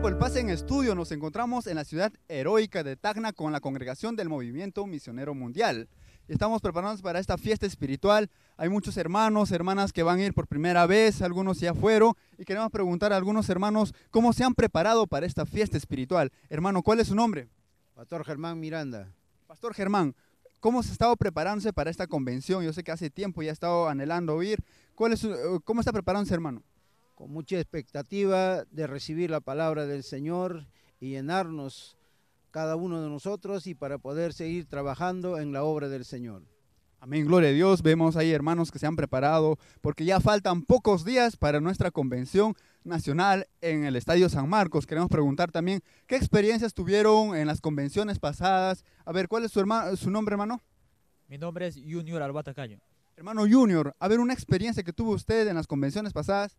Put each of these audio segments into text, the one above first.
por el pase en estudio nos encontramos en la ciudad heroica de Tacna con la congregación del Movimiento Misionero Mundial. Estamos preparados para esta fiesta espiritual. Hay muchos hermanos, hermanas que van a ir por primera vez, algunos ya fueron y queremos preguntar a algunos hermanos cómo se han preparado para esta fiesta espiritual. Hermano, ¿cuál es su nombre? Pastor Germán Miranda. Pastor Germán, ¿cómo se ha estado preparándose para esta convención? Yo sé que hace tiempo ya ha estado anhelando ir. Eh, ¿Cómo está preparándose, hermano? con mucha expectativa de recibir la palabra del Señor y llenarnos cada uno de nosotros y para poder seguir trabajando en la obra del Señor. Amén, gloria a Dios. Vemos ahí hermanos que se han preparado porque ya faltan pocos días para nuestra convención nacional en el Estadio San Marcos. Queremos preguntar también qué experiencias tuvieron en las convenciones pasadas. A ver, ¿cuál es su, nombre, hermano? Mi nombre es Junior Albatacaño. Hermano Junior, a ver, una experiencia que tuvo usted en las convenciones pasadas.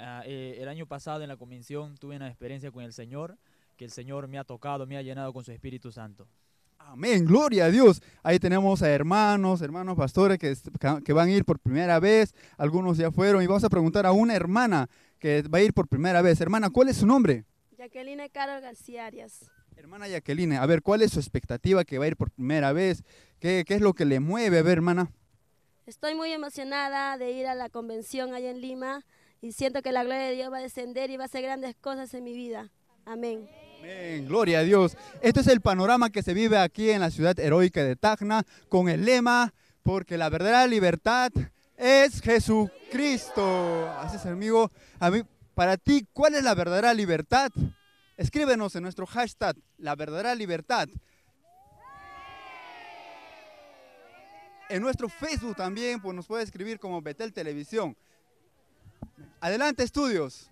Ah, eh, el año pasado en la convención tuve una experiencia con el Señor, que el Señor me ha tocado, me ha llenado con su Espíritu Santo. Amén, gloria a Dios. Ahí tenemos a hermanos, hermanos pastores que, que van a ir por primera vez, algunos ya fueron, y vamos a preguntar a una hermana que va a ir por primera vez. Hermana, ¿cuál es su nombre? Jacqueline Carol García Arias. Hermana Jacqueline, a ver, ¿cuál es su expectativa que va a ir por primera vez? ¿Qué, qué es lo que le mueve? A ver, hermana. Estoy muy emocionada de ir a la convención allá en Lima y siento que la gloria de Dios va a descender y va a hacer grandes cosas en mi vida. Amén. Amén. Gloria a Dios. Este es el panorama que se vive aquí en la ciudad heroica de Tacna con el lema, porque la verdadera libertad es Jesucristo. Así es, amigo. para ti, ¿cuál es la verdadera libertad? Escríbenos en nuestro hashtag, la verdadera libertad. En nuestro Facebook también pues, nos puede escribir como Betel Televisión. Adelante, estudios.